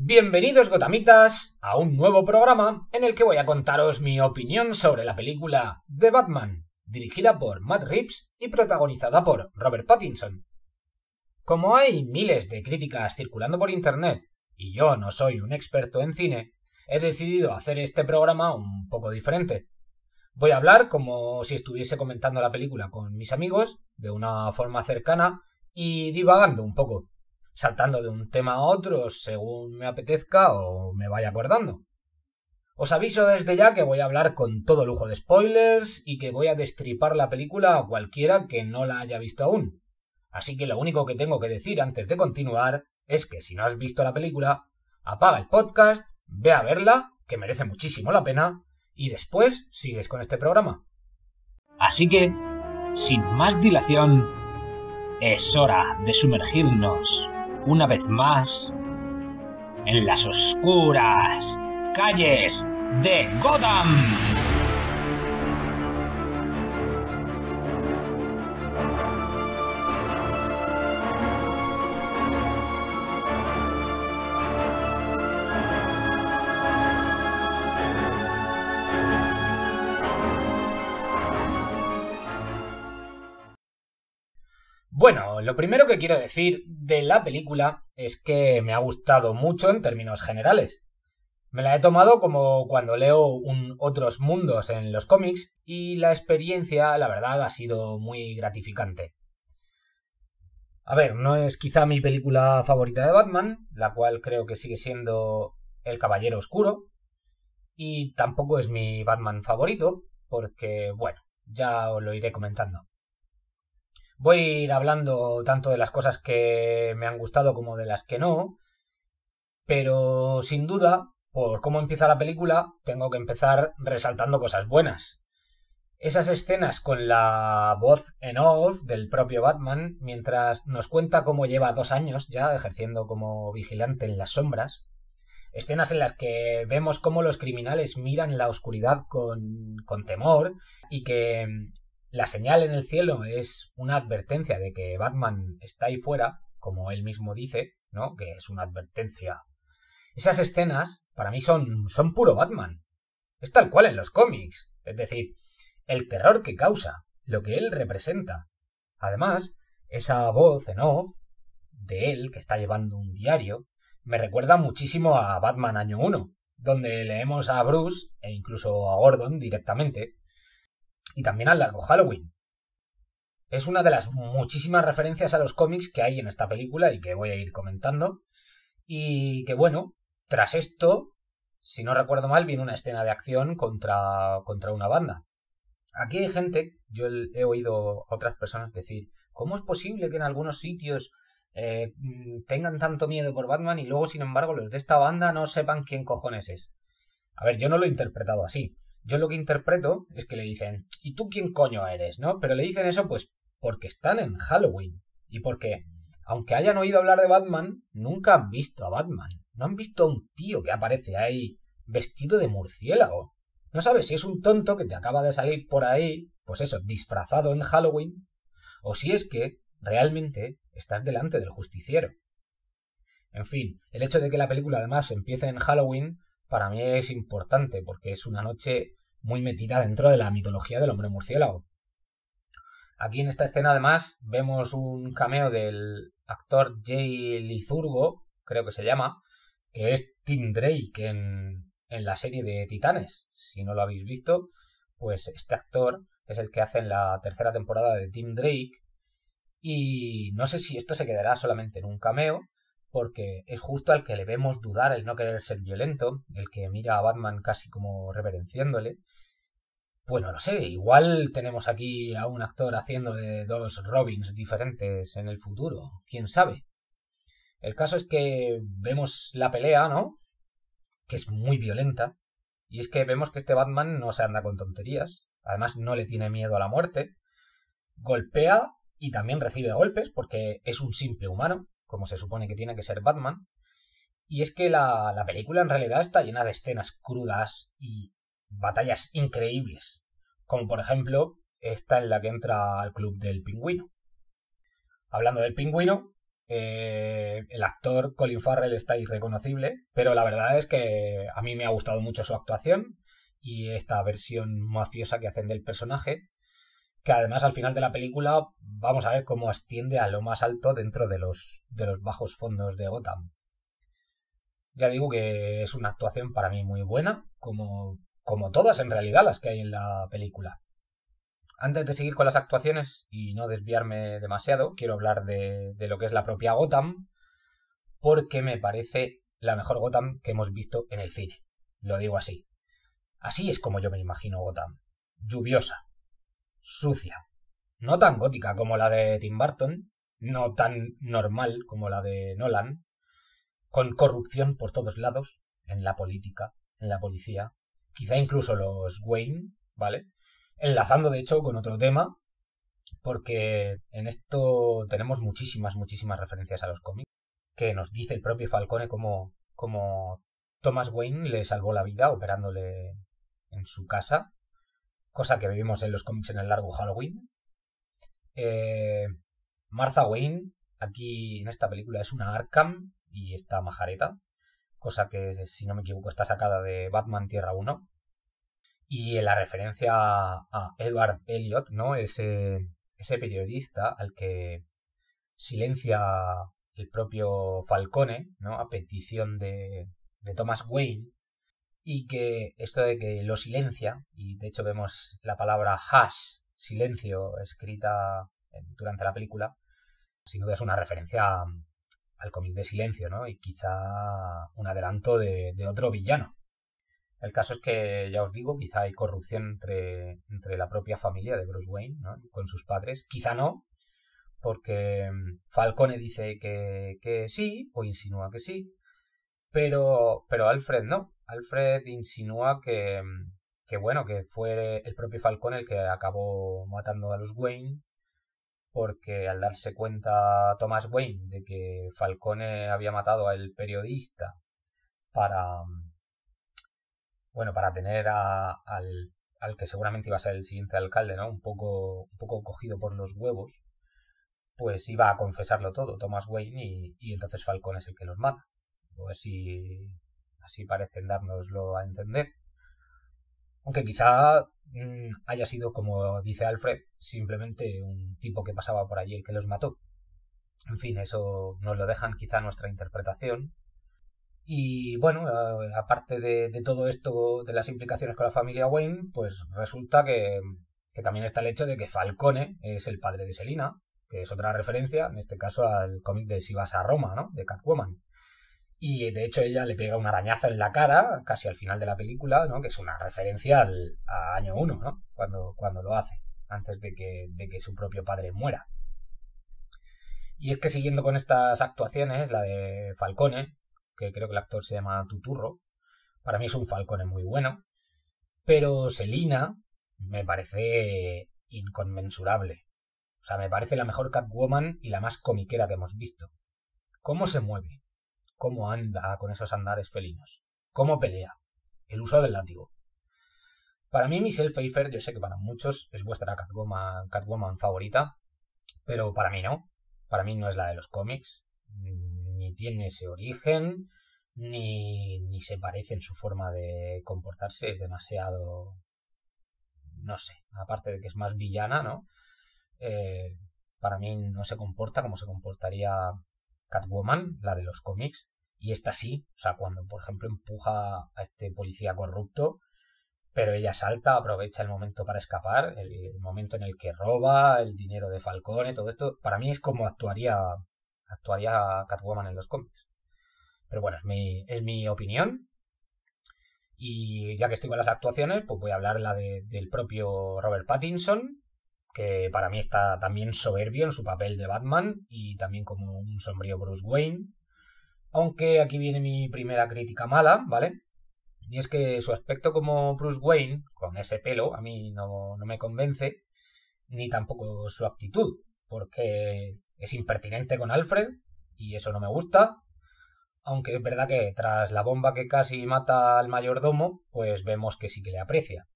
Bienvenidos gotamitas a un nuevo programa en el que voy a contaros mi opinión sobre la película The Batman, dirigida por Matt Reeves y protagonizada por Robert Pattinson. Como hay miles de críticas circulando por internet y yo no soy un experto en cine, he decidido hacer este programa un poco diferente. Voy a hablar como si estuviese comentando la película con mis amigos, de una forma cercana y divagando un poco saltando de un tema a otro según me apetezca o me vaya acordando. Os aviso desde ya que voy a hablar con todo lujo de spoilers y que voy a destripar la película a cualquiera que no la haya visto aún. Así que lo único que tengo que decir antes de continuar es que si no has visto la película, apaga el podcast, ve a verla, que merece muchísimo la pena, y después sigues con este programa. Así que, sin más dilación, es hora de sumergirnos una vez más en las oscuras calles de Gotham. lo primero que quiero decir de la película es que me ha gustado mucho en términos generales. Me la he tomado como cuando leo otros mundos en los cómics y la experiencia, la verdad, ha sido muy gratificante. A ver, no es quizá mi película favorita de Batman, la cual creo que sigue siendo El Caballero Oscuro, y tampoco es mi Batman favorito, porque, bueno, ya os lo iré comentando. Voy a ir hablando tanto de las cosas que me han gustado como de las que no, pero sin duda, por cómo empieza la película, tengo que empezar resaltando cosas buenas. Esas escenas con la voz en off del propio Batman, mientras nos cuenta cómo lleva dos años ya ejerciendo como vigilante en las sombras. Escenas en las que vemos cómo los criminales miran la oscuridad con, con temor y que la señal en el cielo es una advertencia de que Batman está ahí fuera, como él mismo dice, ¿no? Que es una advertencia. Esas escenas, para mí, son, son puro Batman. Es tal cual en los cómics. Es decir, el terror que causa, lo que él representa. Además, esa voz en off de él, que está llevando un diario, me recuerda muchísimo a Batman Año 1, donde leemos a Bruce e incluso a Gordon directamente y también al largo Halloween. Es una de las muchísimas referencias a los cómics que hay en esta película y que voy a ir comentando. Y que bueno, tras esto, si no recuerdo mal, viene una escena de acción contra, contra una banda. Aquí hay gente, yo he oído a otras personas decir, ¿cómo es posible que en algunos sitios eh, tengan tanto miedo por Batman y luego, sin embargo, los de esta banda no sepan quién cojones es? A ver, yo no lo he interpretado así. Yo lo que interpreto es que le dicen, ¿y tú quién coño eres? ¿No? Pero le dicen eso pues porque están en Halloween y porque, aunque hayan oído hablar de Batman, nunca han visto a Batman. No han visto a un tío que aparece ahí vestido de murciélago. No sabes si es un tonto que te acaba de salir por ahí, pues eso, disfrazado en Halloween, o si es que realmente estás delante del justiciero. En fin, el hecho de que la película además empiece en Halloween para mí es importante porque es una noche muy metida dentro de la mitología del hombre murciélago. Aquí en esta escena además vemos un cameo del actor Jay Lizurgo, creo que se llama, que es Tim Drake en, en la serie de Titanes. Si no lo habéis visto, pues este actor es el que hace en la tercera temporada de Tim Drake. Y no sé si esto se quedará solamente en un cameo porque es justo al que le vemos dudar el no querer ser violento, el que mira a Batman casi como reverenciándole. Pues no lo sé, igual tenemos aquí a un actor haciendo de dos Robins diferentes en el futuro, quién sabe. El caso es que vemos la pelea, ¿no? Que es muy violenta. Y es que vemos que este Batman no se anda con tonterías. Además, no le tiene miedo a la muerte. Golpea y también recibe golpes porque es un simple humano como se supone que tiene que ser Batman. Y es que la, película en realidad está llena de escenas crudas y batallas increíbles, como por ejemplo esta en la que entra al club del pingüino. Hablando del pingüino, eh, el actor Colin Farrell está irreconocible, pero la verdad es que a mí me ha gustado mucho su actuación y esta versión mafiosa que hacen del personaje, que además al final de la película vamos a ver cómo asciende a lo más alto dentro de los, de los bajos fondos de Gotham. Ya digo que es una actuación para mí muy buena, como, como todas en realidad las que hay en la película. Antes de seguir con las actuaciones y no desviarme demasiado, quiero hablar de lo que es la propia Gotham, porque me parece la mejor Gotham que hemos visto en el cine. Lo digo así. Así es como yo me imagino Gotham. Lluviosa, sucia. No tan gótica como la de Tim Burton, no tan normal como la de Nolan, con corrupción por todos lados, en la política, en la policía, quizá incluso los Wayne, ¿vale? Enlazando de hecho con otro tema, porque en esto tenemos muchísimas, muchísimas referencias a los cómics, que nos dice el propio Falcone como, como Thomas Wayne le salvó la vida operándole en su casa cosa que vivimos en los cómics en el largo Halloween. Eh, Martha Wayne, aquí en esta película, es una Arkham y está majareta, cosa que, si no me equivoco, está sacada de Batman Tierra 1. Y en la referencia a Edward Elliot, ¿no? Ese, ese periodista al que silencia el propio Falcone, ¿no? A petición de, de Thomas Wayne, y que esto de que lo silencia, y de hecho vemos la palabra hash, silencio, escrita durante la película, sin duda es una referencia al cómic de silencio, ¿no? Y quizá un adelanto de, otro villano. El caso es que, ya os digo, quizá hay corrupción entre, entre la propia familia de Bruce Wayne, ¿no? Con sus padres. Quizá no, porque mm, Falcone dice que, que sí, o insinúa que sí, pero, pero Alfred no Alfred insinúa que, bueno, que fue el propio Falcón el que acabó matando a los Wayne, porque al darse cuenta Thomas Wayne de que Falcone eh, había matado al periodista para, bueno, para tener al, al, que seguramente iba a ser el siguiente alcalde, ¿no? Un poco, un poco cogido por los huevos, pues iba a confesarlo todo, Thomas Wayne, y, entonces Falcone es el que los mata. O si así parecen dárnoslo a entender. Aunque quizá mm, haya sido, como dice Alfred, simplemente un tipo que pasaba por allí el que los mató. En fin, eso nos lo dejan quizá nuestra interpretación. Y bueno, aparte de, todo esto, de las implicaciones con la familia Wayne, pues resulta que, que también está el hecho de que Falcone es el padre de Selina, que es otra referencia, en este caso al cómic de Si vas a Roma, ¿no? De Catwoman. Y de hecho ella le pega un arañazo en la cara, casi al final de la película, ¿no? Que es una referencia al, a año 1, ¿no? Cuando, cuando lo hace, antes de que, de que su propio padre muera. Y es que siguiendo con estas actuaciones, la de Falcone, que creo que el actor se llama Tuturro, para mí es un Falcone muy bueno, pero Selina me parece inconmensurable. O sea, me parece la mejor Catwoman y la más comiquera que hemos visto. ¿Cómo se mueve? cómo anda con esos andares felinos, cómo pelea, el uso del látigo. Para mí, Michelle Pfeiffer, yo sé que para muchos es vuestra Catwoman, favorita, pero para mí no. Para mí no es la de los cómics, ni tiene ese origen, ni, ni se parece en su forma de comportarse, es demasiado... no sé, aparte de que es más villana, ¿no? Eh, para mí no se comporta como se comportaría Catwoman, la de los cómics, y esta sí, o sea, cuando por ejemplo empuja a este policía corrupto, pero ella salta, aprovecha el momento para escapar, el, momento en el que roba, el dinero de Falcone, todo esto, para mí es como actuaría, actuaría Catwoman en los cómics. Pero bueno, es mi, es mi opinión. Y ya que estoy con las actuaciones, pues voy a hablar la de, del propio Robert Pattinson, que para mí está también soberbio en su papel de Batman y también como un sombrío Bruce Wayne. Aunque aquí viene mi primera crítica mala, ¿vale? Y es que su aspecto como Bruce Wayne, con ese pelo, a mí no, no me convence, ni tampoco su actitud, porque es impertinente con Alfred, y eso no me gusta, aunque es verdad que tras la bomba que casi mata al mayordomo, pues vemos que sí que le aprecia.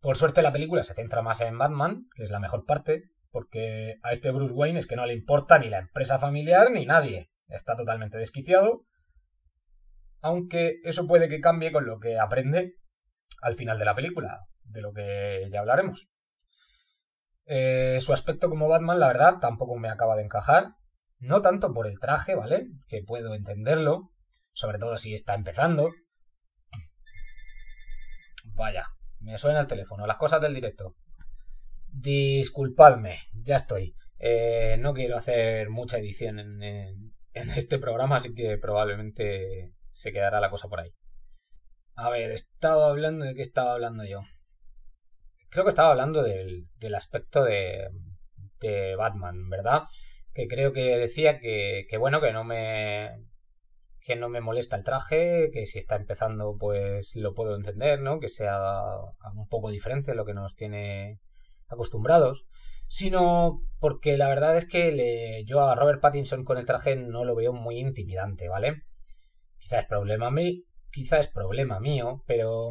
Por suerte la película se centra más en Batman, que es la mejor parte, porque a este Bruce Wayne es que no le importa ni la empresa familiar ni nadie. Está totalmente desquiciado. Aunque eso puede que cambie con lo que aprende al final de la película, de lo que ya hablaremos. Eh, su aspecto como Batman, la verdad, tampoco me acaba de encajar. No tanto por el traje, ¿vale? Que puedo entenderlo, sobre todo si está empezando. Vaya, me suena el teléfono. Las cosas del directo. Disculpadme, ya estoy. Eh, no quiero hacer mucha edición en, este programa, así que probablemente se quedará la cosa por ahí. A ver, estaba hablando de qué estaba hablando yo. Creo que estaba hablando del, aspecto de, de, Batman, ¿verdad? Que creo que decía que, bueno, que no me que no me molesta el traje, que si está empezando pues lo puedo entender, ¿no? Que sea un poco diferente a lo que nos tiene acostumbrados, sino porque la verdad es que yo a Robert Pattinson con el traje no lo veo muy intimidante, ¿vale? Quizá es problema mío, quizá es problema mío, pero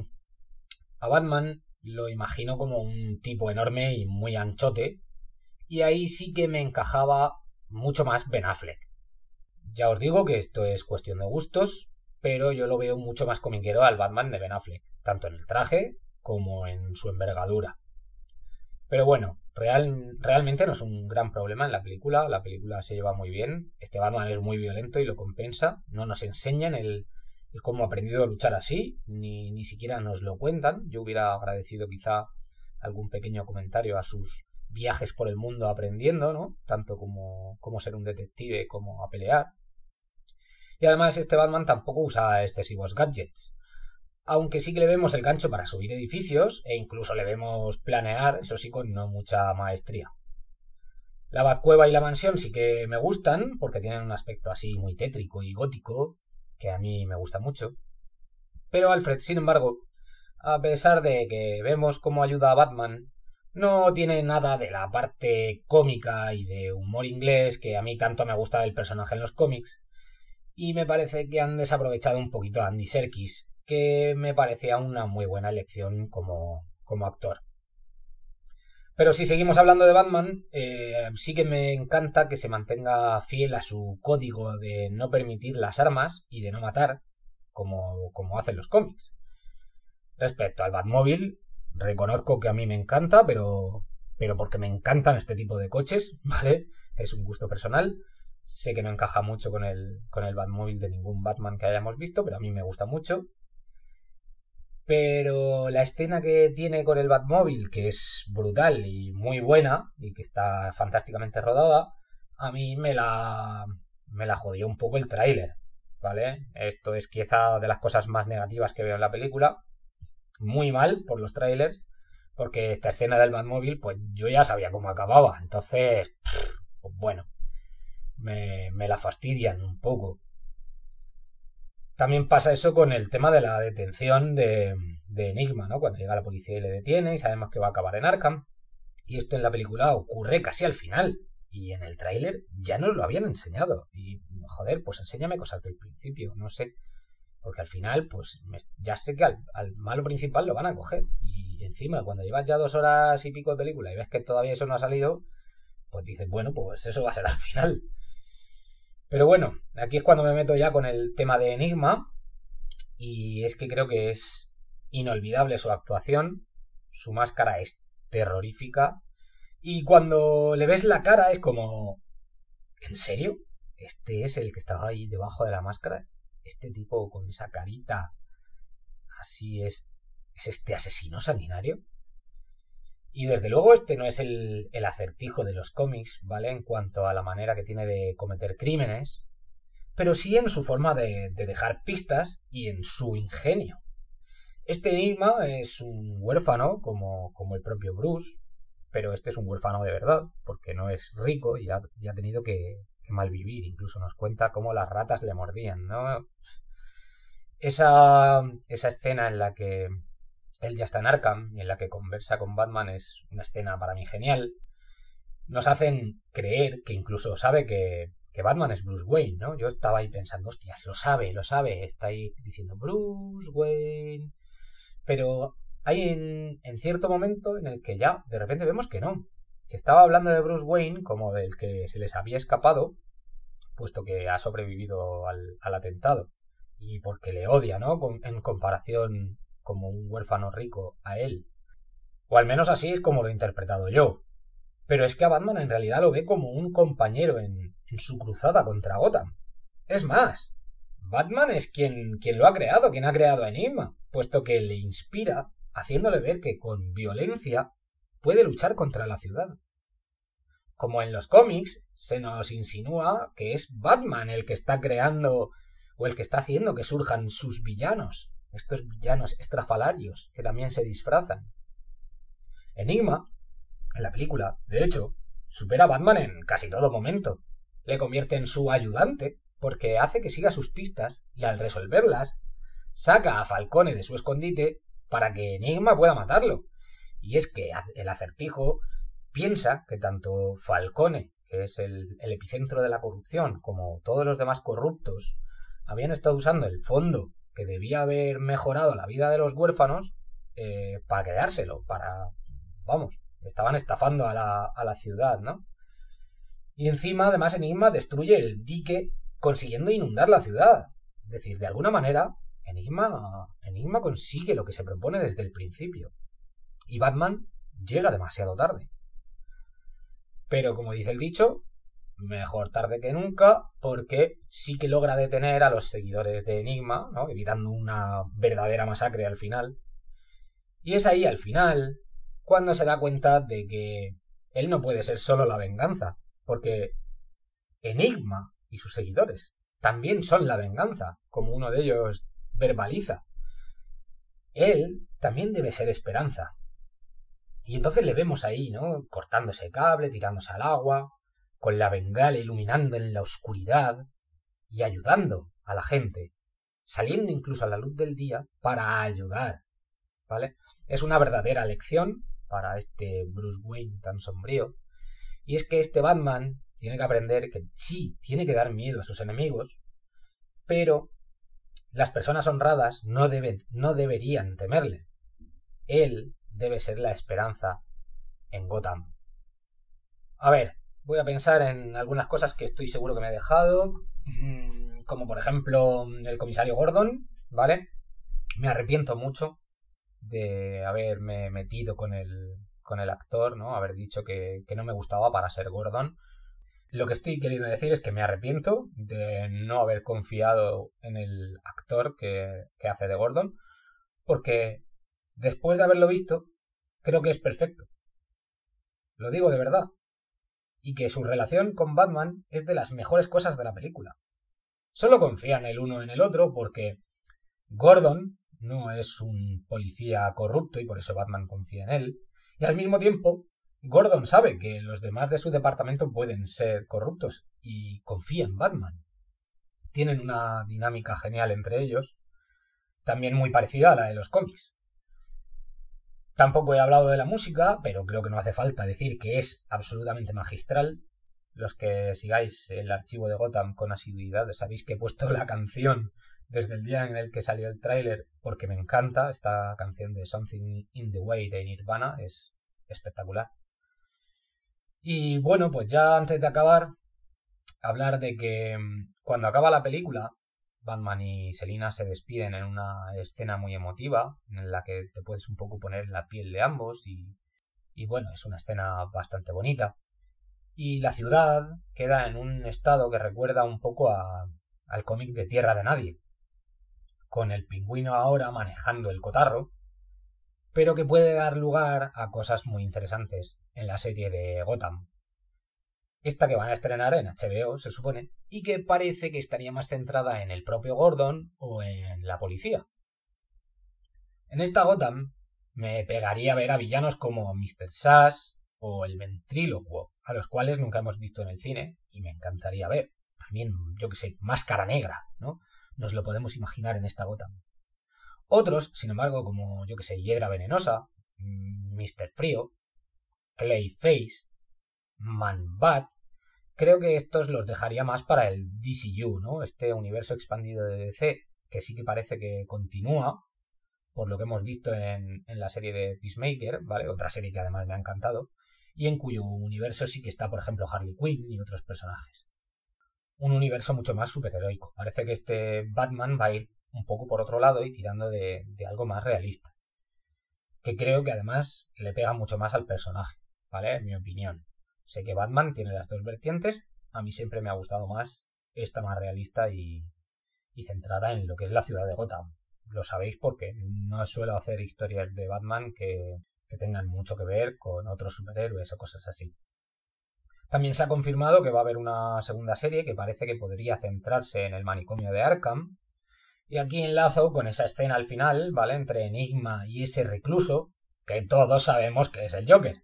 a Batman lo imagino como un tipo enorme y muy anchote, y ahí sí que me encajaba mucho más Ben Affleck. Ya os digo que esto es cuestión de gustos, pero yo lo veo mucho más comiquero al Batman de Ben Affleck, tanto en el traje como en su envergadura. Pero bueno, real, realmente no es un gran problema en la película, la película se lleva muy bien, este Batman es muy violento y lo compensa, no nos enseñan el cómo ha aprendido a luchar así, ni, ni siquiera nos lo cuentan, yo hubiera agradecido quizá algún pequeño comentario a sus viajes por el mundo aprendiendo, ¿no? Tanto como, como ser un detective como a pelear. Y además este Batman tampoco usa excesivos gadgets. Aunque sí que le vemos el gancho para subir edificios e incluso le vemos planear, eso sí con no mucha maestría. La Batcueva y la mansión sí que me gustan porque tienen un aspecto así muy tétrico y gótico que a mí me gusta mucho. Pero Alfred, sin embargo, a pesar de que vemos cómo ayuda a Batman, no tiene nada de la parte cómica y de humor inglés que a mí tanto me gusta del personaje en los cómics, y me parece que han desaprovechado un poquito a Andy Serkis, que me parecía una muy buena elección como, como actor. Pero si seguimos hablando de Batman, eh, sí que me encanta que se mantenga fiel a su código de no permitir las armas y de no matar, como, como hacen los cómics. Respecto al Batmóvil, reconozco que a mí me encanta, pero, pero porque me encantan este tipo de coches, ¿vale? Es un gusto personal. Sé que no encaja mucho con el, con el Batmóvil de ningún Batman que hayamos visto, pero a mí me gusta mucho. Pero la escena que tiene con el Batmóvil, que es brutal y muy buena, y que está fantásticamente rodada, a mí me la, me la jodió un poco el tráiler, ¿vale? Esto es quizá de las cosas más negativas que veo en la película. Muy mal por los trailers, porque esta escena del Batmóvil, pues yo ya sabía cómo acababa. Entonces, pues bueno me, la fastidian un poco. También pasa eso con el tema de la detención de, Enigma, ¿no? Cuando llega la policía y le detiene y sabemos que va a acabar en Arkham. Y esto en la película ocurre casi al final. Y en el tráiler ya nos lo habían enseñado. Y, joder, pues enséñame cosas del principio, no sé. Porque al final, pues ya sé que al, al, malo principal lo van a coger. Y encima, cuando llevas ya dos horas y pico de película y ves que todavía eso no ha salido, pues dices, bueno, pues eso va a ser al final. Pero bueno, aquí es cuando me meto ya con el tema de Enigma. Y es que creo que es inolvidable su actuación. Su máscara es terrorífica. Y cuando le ves la cara es como... ¿En serio? ¿Este es el que estaba ahí debajo de la máscara? Este tipo con esa carita así es... ¿Es este asesino sanguinario? Y desde luego este no es el, acertijo de los cómics, ¿vale? En cuanto a la manera que tiene de cometer crímenes, pero sí en su forma de, dejar pistas y en su ingenio. Este enigma es un huérfano, como, como, el propio Bruce, pero este es un huérfano de verdad, porque no es rico y ha, ha tenido que, malvivir. Incluso nos cuenta cómo las ratas le mordían, ¿no? Esa, esa escena en la que él ya está en Arkham, en la que conversa con Batman es una escena para mí genial. Nos hacen creer que incluso sabe que, Batman es Bruce Wayne, ¿no? Yo estaba ahí pensando, hostias, lo sabe, lo sabe. Está ahí diciendo Bruce Wayne. Pero hay en, cierto momento en el que ya de repente vemos que no. Que estaba hablando de Bruce Wayne como del que se les había escapado, puesto que ha sobrevivido al, atentado. Y porque le odia, ¿no? en comparación como un huérfano rico a él. O al menos así es como lo he interpretado yo. Pero es que a Batman en realidad lo ve como un compañero en, su cruzada contra Gotham. Es más, Batman es quien, quien lo ha creado, quien ha creado a Enigma, puesto que le inspira haciéndole ver que con violencia puede luchar contra la ciudad. Como en los cómics, se nos insinúa que es Batman el que está creando o el que está haciendo que surjan sus villanos estos villanos estrafalarios que también se disfrazan. Enigma, en la película, de hecho, supera a Batman en casi todo momento. Le convierte en su ayudante porque hace que siga sus pistas y al resolverlas, saca a Falcone de su escondite para que Enigma pueda matarlo. Y es que el acertijo piensa que tanto Falcone, que es el, el epicentro de la corrupción, como todos los demás corruptos, habían estado usando el fondo que debía haber mejorado la vida de los huérfanos eh, para quedárselo, para... Vamos, estaban estafando a la, a la ciudad, ¿no? Y encima, además, Enigma destruye el dique consiguiendo inundar la ciudad. Es decir, de alguna manera, Enigma, Enigma consigue lo que se propone desde el principio. Y Batman llega demasiado tarde. Pero como dice el dicho, mejor tarde que nunca, porque sí que logra detener a los seguidores de Enigma, ¿no? evitando una verdadera masacre al final. Y es ahí al final cuando se da cuenta de que él no puede ser solo la venganza, porque Enigma y sus seguidores también son la venganza, como uno de ellos verbaliza. Él también debe ser esperanza. Y entonces le vemos ahí, ¿no? Cortándose cable, tirándose al agua, con la bengala iluminando en la oscuridad y ayudando a la gente, saliendo incluso a la luz del día para ayudar. ¿Vale? Es una verdadera lección para este Bruce Wayne tan sombrío. Y es que este Batman tiene que aprender que sí, tiene que dar miedo a sus enemigos, pero las personas honradas no, deben, no deberían temerle. Él debe ser la esperanza en Gotham. A ver, Voy a pensar en algunas cosas que estoy seguro que me he dejado, mm, como por ejemplo mm, el comisario Gordon, ¿vale? Me arrepiento mucho de haberme metido con el, con el actor, ¿no? Haber dicho que, no me gustaba para ser Gordon. Lo que estoy queriendo decir es que me arrepiento de no haber confiado en el actor que hace de Gordon, porque después de haberlo visto, creo que es perfecto. Lo digo de verdad y que su relación con Batman es de las mejores cosas de la película. Solo confían el uno en el otro porque Gordon no es un policía corrupto y por eso Batman confía en él, y al mismo tiempo Gordon sabe que los demás de su departamento pueden ser corruptos y confía en Batman. Tienen una dinámica genial entre ellos, también muy parecida a la de los cómics. Tampoco he hablado de la música, pero creo que no hace falta decir que es absolutamente magistral. Los que sigáis el archivo de Gotham con asiduidad sabéis que he puesto la canción desde el día en el que salió el tráiler porque me encanta. Esta canción de Something in the Way de Nirvana es espectacular. Y bueno, pues ya antes de acabar, hablar de que mm, cuando acaba la película, Batman y Selina se despiden en una escena muy emotiva, en la que te puedes un poco poner la piel de ambos y, bueno, es una escena bastante bonita. Y la ciudad queda en un estado que recuerda un poco al cómic de Tierra de Nadie, con el pingüino ahora manejando el cotarro, pero que puede dar lugar a cosas muy interesantes en la serie de Gotham esta que van a estrenar en HBO, se supone, y que parece que estaría más centrada en el propio Gordon o en la policía. En esta Gotham me pegaría ver a villanos como Mr. Sash o el Ventrílocuo, a los cuales nunca hemos visto en el cine y me encantaría ver. También, yo que sé, Máscara Negra, ¿no? Nos lo podemos imaginar en esta Gotham. Otros, sin embargo, como yo que sé, Hiedra Venenosa, Mr. Mm, Frío, Clayface, Bat, creo que estos los dejaría más para el DCU, ¿no? Este universo expandido de DC, que sí que parece que continúa, por lo que hemos visto en, la serie de Peacemaker, ¿vale? Otra serie que además me ha encantado, y en cuyo universo sí que está, por ejemplo, Harley Quinn y otros personajes. Un universo mucho más superheroico. Parece que este Batman va a ir un poco por otro lado y tirando de, de algo más realista. Que creo que además le pega mucho más al personaje, ¿vale? En mi opinión. Sé que Batman tiene las dos vertientes. A mí siempre me ha gustado más esta más realista y, y centrada en lo que es la ciudad de Gotham. Lo sabéis porque no suelo hacer historias de Batman que, que tengan mucho que ver con otros superhéroes o cosas así. También se ha confirmado que va a haber una segunda serie que parece que podría centrarse en el manicomio de Arkham. Y aquí enlazo con esa escena al final, ¿vale? Entre Enigma y ese recluso, que todos sabemos que es el Joker.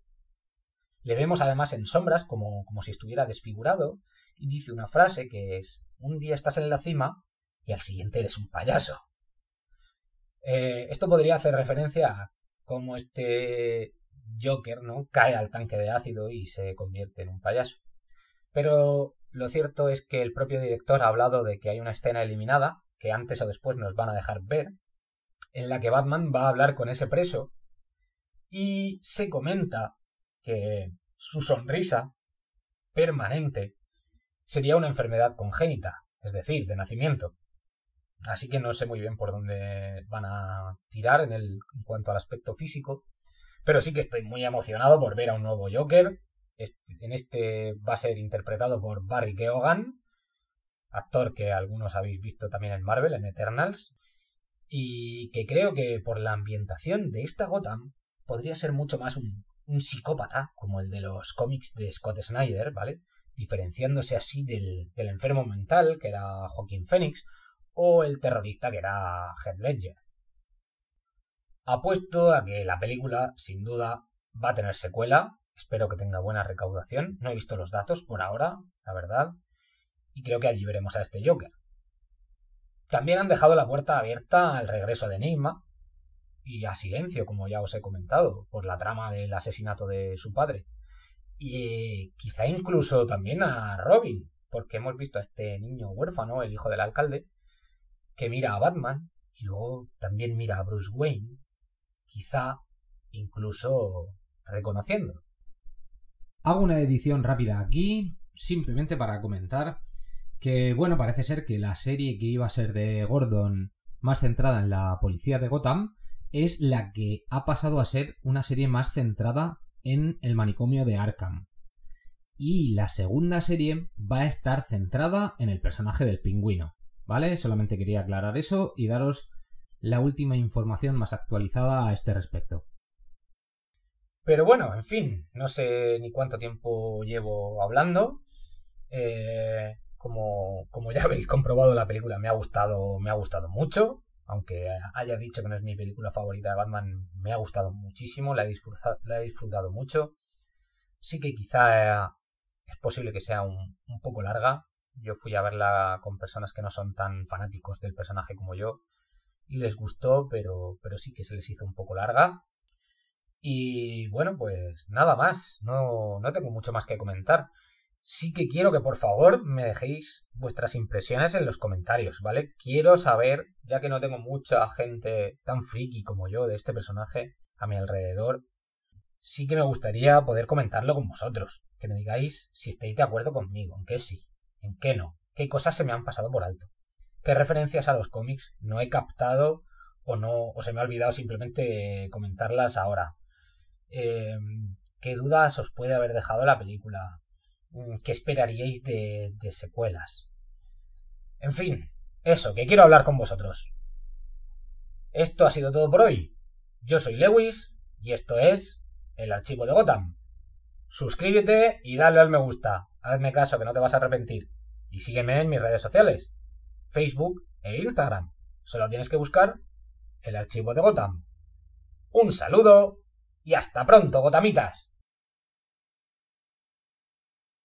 Le vemos además en sombras, como, como si estuviera desfigurado, y dice una frase que es, un día estás en la cima y al siguiente eres un payaso. Eh, esto podría hacer referencia a cómo este Joker ¿no? cae al tanque de ácido y se convierte en un payaso. Pero lo cierto es que el propio director ha hablado de que hay una escena eliminada, que antes o después nos van a dejar ver, en la que Batman va a hablar con ese preso y se comenta que su sonrisa permanente sería una enfermedad congénita, es decir, de nacimiento. Así que no sé muy bien por dónde van a tirar en, cuanto al aspecto físico, pero sí que estoy muy emocionado por ver a un nuevo Joker. Este, en este va a ser interpretado por Barry Keoghan, actor que algunos habéis visto también en Marvel, en Eternals, y que creo que por la ambientación de esta Gotham podría ser mucho más un un psicópata, como el de los cómics de Scott Snyder, ¿vale? Diferenciándose así del, enfermo mental, que era Joaquín Phoenix, o el terrorista, que era Heath Ledger. Apuesto a que la película, sin duda, va a tener secuela. Espero que tenga buena recaudación. No he visto los datos por ahora, la verdad. Y creo que allí veremos a este Joker. También han dejado la puerta abierta al regreso de Enigma, y a silencio, como ya os he comentado, por la trama del asesinato de su padre. Y eh, quizá incluso también a Robin, porque hemos visto a este niño huérfano, el hijo del alcalde, que mira a Batman y luego también mira a Bruce Wayne, quizá incluso reconociéndolo. Hago una edición rápida aquí, simplemente para comentar que, bueno, parece ser que la serie que iba a ser de Gordon más centrada en la policía de Gotham, es la que ha pasado a ser una serie más centrada en el manicomio de Arkham. Y la segunda serie va a estar centrada en el personaje del pingüino. ¿Vale? Solamente quería aclarar eso y daros la última información más actualizada a este respecto. Pero bueno, en fin, no sé ni cuánto tiempo llevo hablando. Eh, como, como ya habéis comprobado la película, me ha gustado, me ha gustado mucho aunque haya dicho que no es mi película favorita de Batman, me ha gustado muchísimo, la he disfrutado, mucho. Sí que quizá eh, es posible que sea un, un, poco larga. Yo fui a verla con personas que no son tan fanáticos del personaje como yo y les gustó, pero, pero sí que se les hizo un poco larga. Y bueno, pues nada más, no, no tengo mucho más que comentar sí que quiero que por favor me dejéis vuestras impresiones en los comentarios, ¿vale? Quiero saber, ya que no tengo mucha gente tan friki como yo de este personaje a mi alrededor, sí que me gustaría poder comentarlo con vosotros, que me digáis si estáis de acuerdo conmigo, en qué sí, en qué no, qué cosas se me han pasado por alto, qué referencias a los cómics no he captado o no, o se me ha olvidado simplemente comentarlas ahora. Em, ¿Qué dudas os puede haber dejado la película? Mm, qué esperaríais de, secuelas. En fin, eso, que quiero hablar con vosotros. Esto ha sido todo por hoy. Yo soy Lewis y esto es el archivo de Gotham. Suscríbete y dale al me gusta. Hazme caso que no te vas a arrepentir. Y sígueme en mis redes sociales, Facebook e Instagram. Solo tienes que buscar el archivo de Gotham. Un saludo y hasta pronto, Gotamitas.